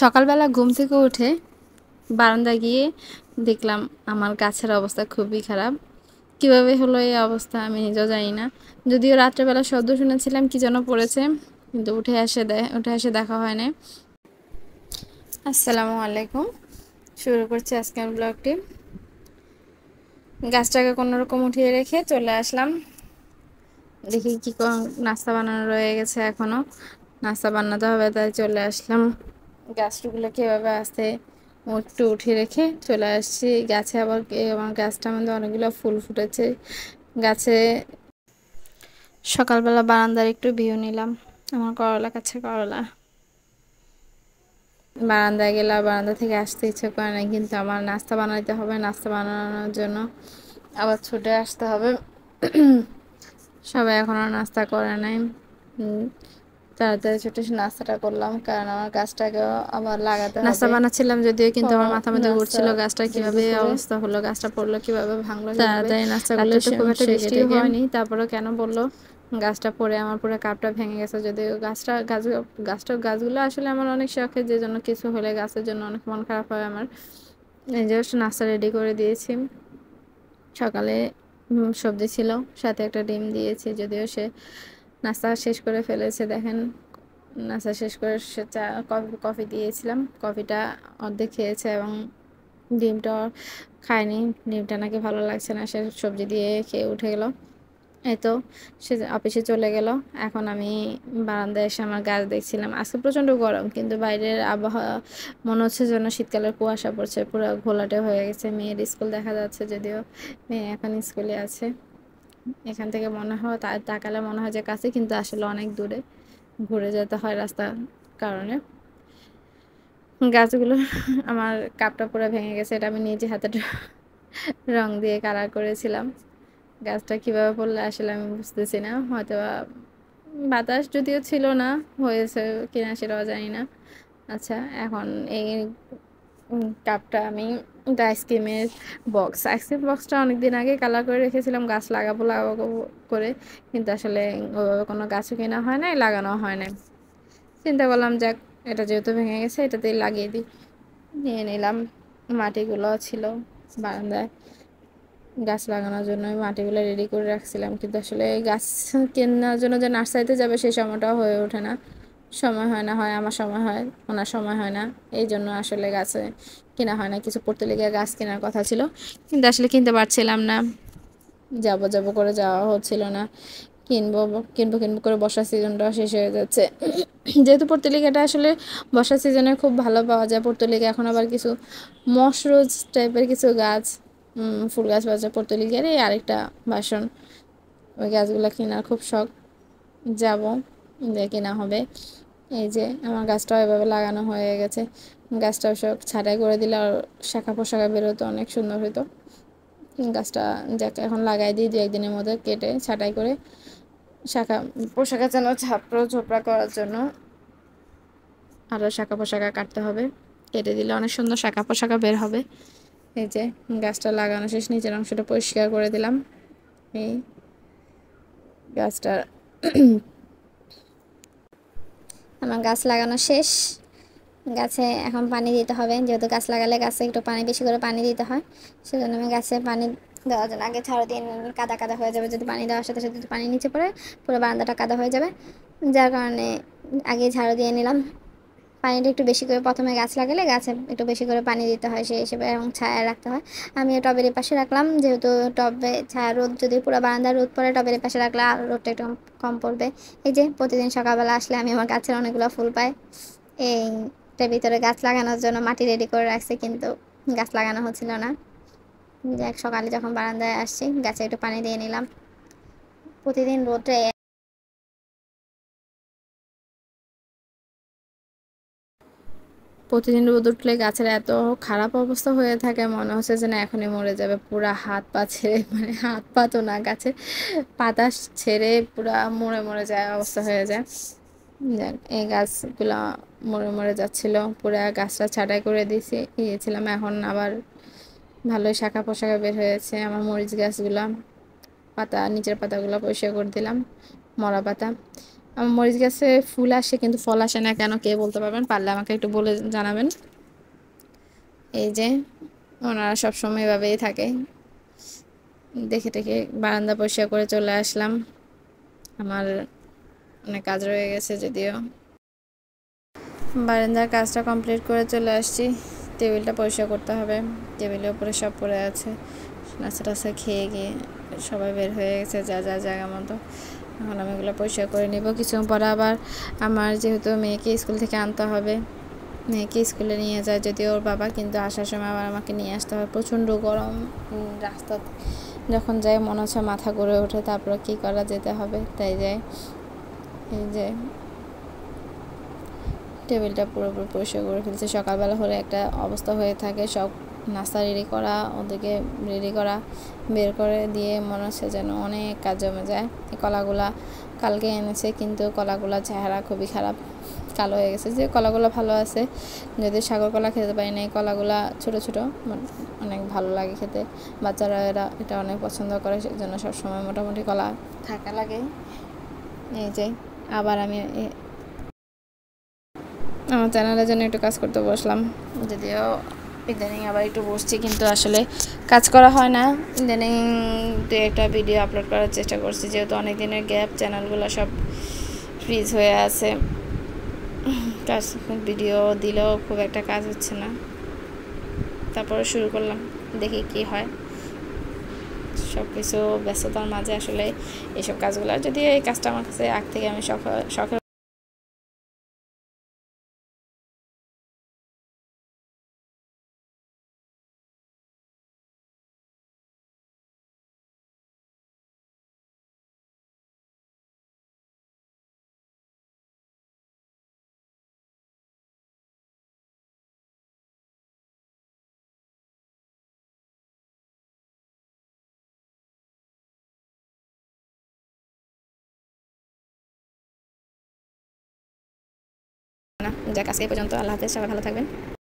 সকালবেলা ঘুম থেকে উঠে বারান্দা গিয়ে দেখলাম আমার গাছের অবস্থা খুবই খারাপ কিভাবে হলো এই অবস্থা আমি নিজেও জানি না যদিও রাত্রেবেলা শব্দ শুনেছিলাম কি যেন পড়েছে কিন্তু উঠে আসে দেয় উঠে আসে দেখা হয় না আসসালামু আলাইকুম শুরু করছি আজকের ব্লগটি গাছটাকে কোনোরকম উঠিয়ে রেখে চলে আসলাম দেখি কী নাস্তা বানানো রয়ে গেছে এখনও নাস্তা বানাতে হবে তাই চলে আসলাম গাছগুলোকে কীভাবে আসতে একটু উঠিয়ে রেখে চলে আসছি গাছে আবার আমার গাছটার মধ্যে অনেকগুলো ফুল ফুটেছে গাছে সকালবেলা বারান্দার একটু ভিউ নিলাম আমার করলা কাছে করলা বারান্দায় গেলে বারান্দা থেকে আসতে ইচ্ছে করে না কিন্তু আমার নাস্তা বানাইতে হবে নাস্তা বানানোর জন্য আবার ছুটে আসতে হবে সবাই এখনও নাস্তা করে নাই তাড়াতাড়ি ছোট নাস্তাটা করলাম কারণ আমার গাছটাকে আবার লাগাতে নাস্তা বানাচ্ছিলাম যদিও কিন্তু আমার মাথা মধ্যে উঠছিল গাছটা কিভাবে অবস্থা হলো গাছটা পড়লো কিভাবে ভাঙলো তাড়াতাড়ি নাস্তাগুলো তো খুব একটা বৃষ্টি হয়নি তারপরে কেন বললো গাছটা পড়ে আমার পুরো কাপটা ভেঙে গেছে যদিও গাছটা গাছ গাছটা গাছগুলো আসলে আমার অনেক শখের যে জন্য কিছু হলে গাছের জন্য অনেক মন খারাপ হয় আমার এই যে নাস্তা রেডি করে দিয়েছি সকালে সবজি ছিল সাথে একটা ডিম দিয়েছি যদিও সে নাস্তা শেষ করে ফেলেছে দেখেন নাস্তা শেষ করে সে চা কফি কফি দিয়েছিলাম কফিটা অর্ধেক খেয়েছে এবং ডিমটা খায়নি ডিমটা নাকি ভালো লাগছে না সে সবজি দিয়ে খেয়ে উঠে গেল এতো তো সে অফিসে চলে গেল এখন আমি বারান্দায় এসে আমার গাছ দেখছিলাম আজকে প্রচণ্ড গরম কিন্তু বাইরের আবহাওয়া মনে হচ্ছে যেন শীতকালের কুয়াশা পড়ছে পুরো ঘোলাটে হয়ে গেছে মেয়ের স্কুল দেখা যাচ্ছে যদিও মেয়ে এখন স্কুলে আছে এখান থেকে মনে হয় তাকালে মনে হয় যে কাছে কিন্তু আসলে অনেক দূরে ঘুরে যেতে হয় রাস্তার কারণে গাছগুলো আমার কাপটা পুরো ভেঙে গেছে এটা আমি নিজে হাতে রং দিয়ে কালার করেছিলাম গাছটা কিভাবে পড়লে আসলে আমি বুঝতেছি না হয়তো বাতাস যদিও ছিল না হয়েছে কিনা সেটাও জানি না আচ্ছা এখন এই কাপটা আমি এটা আইসক্রিমের বক্স আইসক্রিম বক্সটা অনেক দিন আগে কালার করে রেখেছিলাম গাছ লাগাবো লাগাবো করে কিন্তু আসলে ওভাবে কোনো গাছও কেনা হয় নাই লাগানো হয় নাই চিন্তা করলাম যাক এটা যেহেতু ভেঙে গেছে এটাতেই লাগিয়ে দিই নিয়ে নিলাম মাটিগুলো ছিল বারান্দায় গাছ লাগানোর জন্য মাটিগুলো রেডি করে রাখছিলাম কিন্তু আসলে গাছ কেনার জন্য যে নার্সারিতে যাবে সেই সময়টাও হয়ে ওঠে না সময় হয় না হয় আমার সময় হয় ওনার সময় হয় না এই জন্য আসলে গাছে কেনা হয় না কিছু পর্তুলিকা গাছ কেনার কথা ছিল কিন্তু আসলে কিনতে পারছিলাম না যাবো যাবো করে যাওয়া হচ্ছিল না কিনবো কিনবো কিনবো করে বর্ষার সিজনটা শেষ হয়ে যাচ্ছে যেহেতু পর্তুলিকাটা আসলে বর্ষার সিজনে খুব ভালো পাওয়া যায় পর্তুলিকা এখন আবার কিছু মশরোজ টাইপের কিছু গাছ ফুল গাছ পাওয়া যায় পর্তলিকারই আরেকটা বাসন ওই গাছগুলো কেনার খুব শখ যাবো দিয়ে কেনা হবে এই যে আমার গাছটাও এভাবে লাগানো হয়ে গেছে গাছটা সব ছাঁটাই করে দিলে আর শাখা পোশাখা বেরোতো অনেক সুন্দর হতো গাছটা যাকে এখন লাগাই দিই দু একদিনের মধ্যে কেটে ছাঁটাই করে শাখা পোশাখা যেন ছাপড়ো ঝোপড়া করার জন্য আরও শাখা পোশাখা কাটতে হবে কেটে দিলে অনেক সুন্দর শাখা পোশাখা বের হবে এই যে গাছটা লাগানো শেষ নিজের অংশটা পরিষ্কার করে দিলাম এই গাছটার আমার গাছ লাগানো শেষ গাছে এখন পানি দিতে হবে যেহেতু গাছ লাগালে গাছে একটু পানি বেশি করে পানি দিতে হয় সেজন্য আমি গাছে পানি দেওয়ার জন্য আগে ছাড়ো দিয়ে কাদা কাদা হয়ে যাবে যদি পানি দেওয়ার সাথে সাথে পানি নিচে পড়ে পুরো বারান্দাটা কাদা হয়ে যাবে যার কারণে আগে ঝাড়ু দিয়ে নিলাম পানিটা একটু বেশি করে প্রথমে গাছ লাগালে গাছে একটু বেশি করে পানি দিতে হয় সেই হিসেবে এবং ছায়া রাখতে হয় আমি টবের পাশে রাখলাম যেহেতু টবে ছায়া রোদ যদি পুরো বারান্দার রোদ পড়ে টবের পাশে রাখলে আর রোদটা একটু কম পড়বে এই যে প্রতিদিন সকালবেলা আসলে আমি আমার গাছের অনেকগুলো ফুল পাই এইটার ভিতরে গাছ লাগানোর জন্য মাটি রেডি করে রাখছে কিন্তু গাছ লাগানো হচ্ছিল না যাক সকালে যখন বারান্দায় আসছি গাছে একটু পানি দিয়ে নিলাম প্রতিদিন রোদে প্রতিদিন রোদ উঠলে গাছের এত খারাপ অবস্থা হয়ে থাকে মনে হচ্ছে যে না এখনই মরে যাবে পুরা হাত পা ছেড়ে মানে হাত পা তো না গাছের পাতা ছেড়ে পুরা মরে মরে যায় অবস্থা হয়ে যায় এই গাছগুলো মরে মরে যাচ্ছিল পুরো গাছটা ছাটাই করে দিয়েছি গিয়েছিলাম এখন আবার ভালোই শাখা পোশাকা বের হয়েছে আমার মরিচ গাছগুলো পাতা নিচের পাতাগুলো পরিষ্কার করে দিলাম মরা পাতা আমার মরিচ গাছে ফুল আসে কিন্তু ফল আসে না কেন কে বলতে পারবেন পারলে আমাকে একটু বলে জানাবেন এই যে ওনারা সবসময় এভাবেই থাকে দেখে দেখে বারান্দা পরিষ্কার করে চলে আসলাম আমার অনেক কাজ রয়ে গেছে যদিও বারান্দার কাজটা কমপ্লিট করে চলে আসছি টেবিলটা পরিষ্কার করতে হবে টেবিলের উপরে সব পড়ে আছে নাচা টাচা খেয়ে গিয়ে সবাই বের হয়ে গেছে যা যা জায়গা মতো এখন আমি এগুলো পরিষ্কার করে নেব কিছুক্ষণ পরে আবার আমার যেহেতু মেয়েকে স্কুল থেকে আনতে হবে মেয়েকে স্কুলে নিয়ে যায় যদি ওর বাবা কিন্তু আসার সময় আবার আমাকে নিয়ে আসতে হবে প্রচণ্ড গরম রাস্তা যখন যায় মনে হচ্ছে মাথা গড়ে ওঠে তারপরে কী করা যেতে হবে তাই যাই এই যে টেবিলটা পুরোপুরি পরিষ্কার করে ফেলছে সকালবেলা হলে একটা অবস্থা হয়ে থাকে সব নাস্তা রেডি করা ওদেরকে রেডি করা বের করে দিয়ে মনে হচ্ছে যেন অনেক কাজ জমে যায় এই কলাগুলা কালকে এনেছে কিন্তু কলাগুলা চেহারা খুবই খারাপ কালো হয়ে গেছে যে কলাগুলো ভালো আছে যদি সাগর কলা খেতে পারি না এই কলাগুলা ছোটো ছোটো মানে অনেক ভালো লাগে খেতে বাচ্চারা এরা এটা অনেক পছন্দ করে সেজন্য সবসময় মোটামুটি কলা থাকা লাগে এই যে আবার আমি আমার চ্যানেলের জন্য একটু কাজ করতে বসলাম যদিও ইদানিং আবার একটু বসছি কিন্তু আসলে কাজ করা হয় না ইদানিং দু একটা ভিডিও আপলোড করার চেষ্টা করছি যেহেতু অনেক দিনের গ্যাপ চ্যানেলগুলো সব ফ্রিজ হয়ে আছে কাজ ভিডিও দিলেও খুব একটা কাজ হচ্ছে না তারপরে শুরু করলাম দেখি কি হয় সব কিছু ব্যস্ততার মাঝে আসলে এইসব কাজগুলো যদি এই কাজটা আমার কাছে আগ থেকে আমি সখ শখের যাক আজকে পর্যন্ত আল্লাহ হাফেজ সবাই ভালো থাকবেন